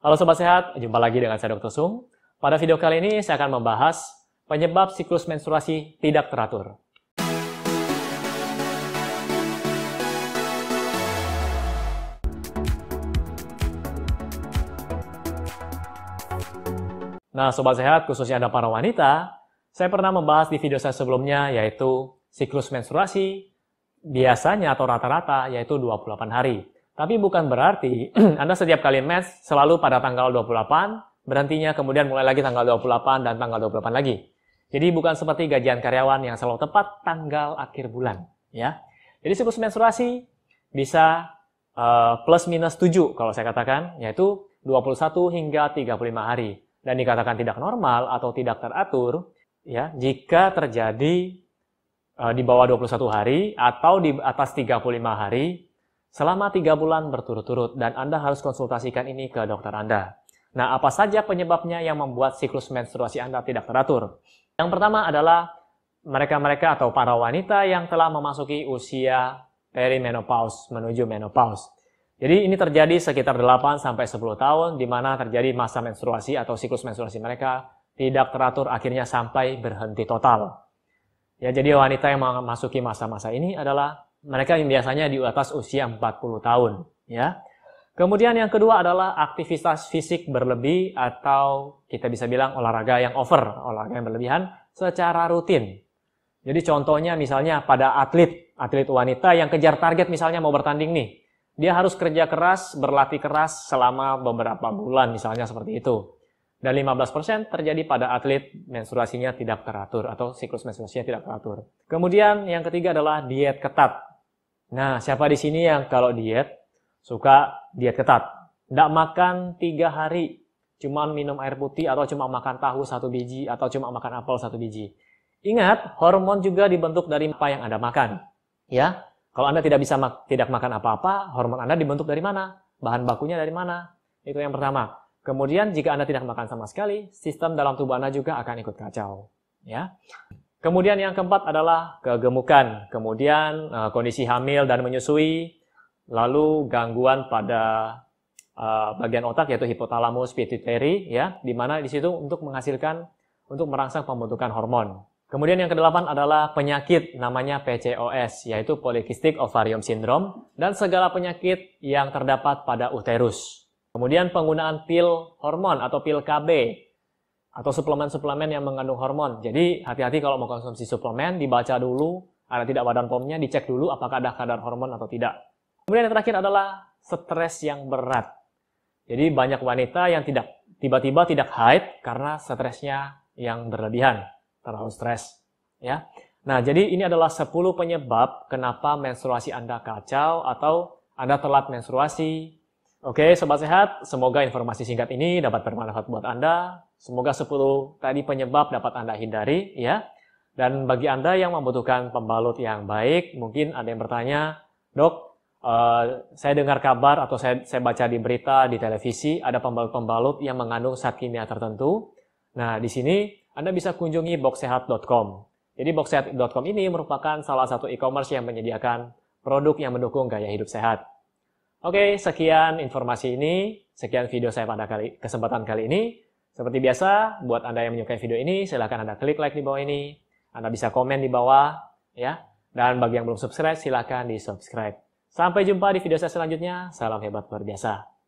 Halo Sobat Sehat, jumpa lagi dengan saya Dr. Sung. Pada video kali ini saya akan membahas penyebab siklus menstruasi tidak teratur. Nah Sobat Sehat, khususnya ada para wanita, saya pernah membahas di video saya sebelumnya yaitu siklus menstruasi biasanya atau rata-rata yaitu 28 hari. Tapi bukan berarti Anda setiap kali match selalu pada tanggal 28, berhentinya kemudian mulai lagi tanggal 28 dan tanggal 28 lagi. Jadi bukan seperti gajian karyawan yang selalu tepat tanggal akhir bulan. ya. Jadi siklus menstruasi bisa uh, plus minus 7 kalau saya katakan, yaitu 21 hingga 35 hari. Dan dikatakan tidak normal atau tidak teratur ya jika terjadi uh, di bawah 21 hari atau di atas 35 hari selama tiga bulan berturut-turut dan Anda harus konsultasikan ini ke dokter Anda. Nah, apa saja penyebabnya yang membuat siklus menstruasi Anda tidak teratur? Yang pertama adalah mereka-mereka atau para wanita yang telah memasuki usia perimenopause menuju menopause. Jadi ini terjadi sekitar 8 sampai 10 tahun di mana terjadi masa menstruasi atau siklus menstruasi mereka tidak teratur akhirnya sampai berhenti total. Ya, jadi wanita yang memasuki masa-masa ini adalah mereka yang biasanya di atas usia 40 tahun ya. Kemudian yang kedua adalah aktivitas fisik berlebih atau kita bisa bilang olahraga yang over, olahraga yang berlebihan secara rutin. Jadi contohnya misalnya pada atlet, atlet wanita yang kejar target misalnya mau bertanding nih. Dia harus kerja keras, berlatih keras selama beberapa bulan misalnya seperti itu. Dan 15% terjadi pada atlet menstruasinya tidak teratur atau siklus menstruasinya tidak teratur. Kemudian yang ketiga adalah diet ketat Nah, siapa di sini yang kalau diet suka diet ketat? Tidak makan tiga hari, cuma minum air putih atau cuma makan tahu satu biji atau cuma makan apel satu biji. Ingat, hormon juga dibentuk dari apa yang Anda makan. Ya, kalau Anda tidak bisa mak tidak makan apa-apa, hormon Anda dibentuk dari mana? Bahan bakunya dari mana? Itu yang pertama. Kemudian jika Anda tidak makan sama sekali, sistem dalam tubuh Anda juga akan ikut kacau. Ya. Kemudian yang keempat adalah kegemukan, kemudian uh, kondisi hamil dan menyusui, lalu gangguan pada uh, bagian otak yaitu hipotalamus pituitary ya, di mana di situ untuk menghasilkan untuk merangsang pembentukan hormon. Kemudian yang kedelapan adalah penyakit namanya PCOS, yaitu polikistik Ovarium Syndrome, dan segala penyakit yang terdapat pada uterus. Kemudian penggunaan pil hormon atau pil KB atau suplemen-suplemen yang mengandung hormon. Jadi hati-hati kalau mau konsumsi suplemen, dibaca dulu, ada tidak badan pomnya, dicek dulu apakah ada kadar hormon atau tidak. Kemudian yang terakhir adalah stres yang berat. Jadi banyak wanita yang tidak tiba-tiba tidak haid karena stresnya yang berlebihan, terlalu stres. Ya. Nah, jadi ini adalah 10 penyebab kenapa menstruasi Anda kacau atau Anda telat menstruasi, Oke, sobat sehat, semoga informasi singkat ini dapat bermanfaat buat Anda. Semoga 10 tadi penyebab dapat Anda hindari ya. Dan bagi Anda yang membutuhkan pembalut yang baik, mungkin ada yang bertanya, "Dok, Uh, saya dengar kabar atau saya, saya baca di berita di televisi ada pembalut-pembalut yang mengandung zat kimia tertentu. Nah, di sini Anda bisa kunjungi boxsehat.com. Jadi boxsehat.com ini merupakan salah satu e-commerce yang menyediakan produk yang mendukung gaya hidup sehat. Oke, sekian informasi ini. Sekian video saya pada kali, kesempatan kali ini. Seperti biasa, buat Anda yang menyukai video ini, silahkan Anda klik like di bawah ini. Anda bisa komen di bawah, ya. Dan bagi yang belum subscribe, silahkan di-subscribe. Sampai jumpa di video saya selanjutnya. Salam hebat luar biasa.